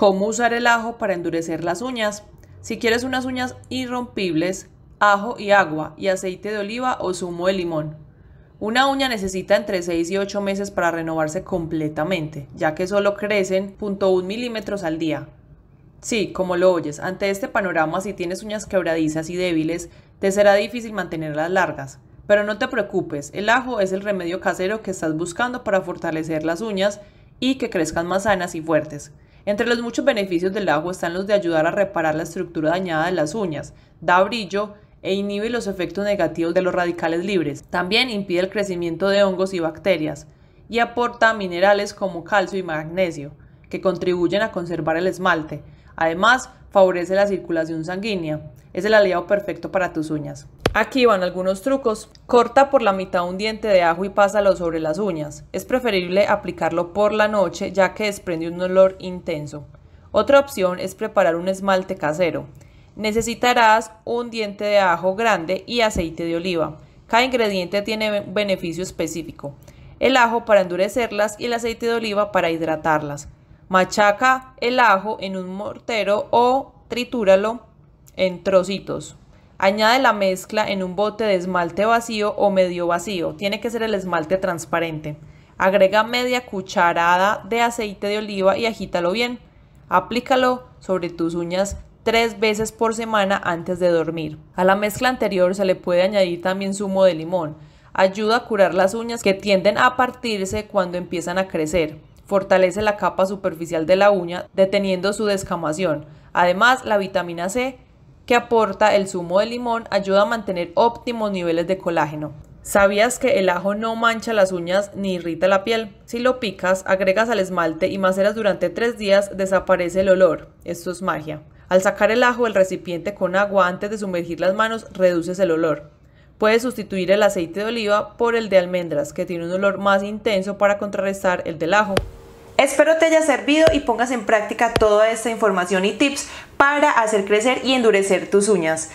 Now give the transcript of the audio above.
¿Cómo usar el ajo para endurecer las uñas? Si quieres unas uñas irrompibles, ajo y agua y aceite de oliva o zumo de limón. Una uña necesita entre 6 y 8 meses para renovarse completamente, ya que solo crecen 0.1 milímetros al día. Sí, como lo oyes, ante este panorama, si tienes uñas quebradizas y débiles, te será difícil mantenerlas largas. Pero no te preocupes, el ajo es el remedio casero que estás buscando para fortalecer las uñas y que crezcan más sanas y fuertes. Entre los muchos beneficios del agua están los de ayudar a reparar la estructura dañada de las uñas, da brillo e inhibe los efectos negativos de los radicales libres. También impide el crecimiento de hongos y bacterias y aporta minerales como calcio y magnesio, que contribuyen a conservar el esmalte. Además, favorece la circulación sanguínea. Es el aliado perfecto para tus uñas. Aquí van algunos trucos. Corta por la mitad un diente de ajo y pásalo sobre las uñas. Es preferible aplicarlo por la noche ya que desprende un olor intenso. Otra opción es preparar un esmalte casero. Necesitarás un diente de ajo grande y aceite de oliva. Cada ingrediente tiene beneficio específico. El ajo para endurecerlas y el aceite de oliva para hidratarlas. Machaca el ajo en un mortero o tritúralo en trocitos. Añade la mezcla en un bote de esmalte vacío o medio vacío, tiene que ser el esmalte transparente. Agrega media cucharada de aceite de oliva y agítalo bien. Aplícalo sobre tus uñas tres veces por semana antes de dormir. A la mezcla anterior se le puede añadir también zumo de limón. Ayuda a curar las uñas que tienden a partirse cuando empiezan a crecer. Fortalece la capa superficial de la uña deteniendo su descamación. Además, la vitamina C que aporta el zumo de limón ayuda a mantener óptimos niveles de colágeno. ¿Sabías que el ajo no mancha las uñas ni irrita la piel? Si lo picas, agregas al esmalte y maceras durante tres días, desaparece el olor. Esto es magia. Al sacar el ajo del recipiente con agua antes de sumergir las manos, reduces el olor. Puedes sustituir el aceite de oliva por el de almendras, que tiene un olor más intenso para contrarrestar el del ajo. Espero te haya servido y pongas en práctica toda esta información y tips para hacer crecer y endurecer tus uñas.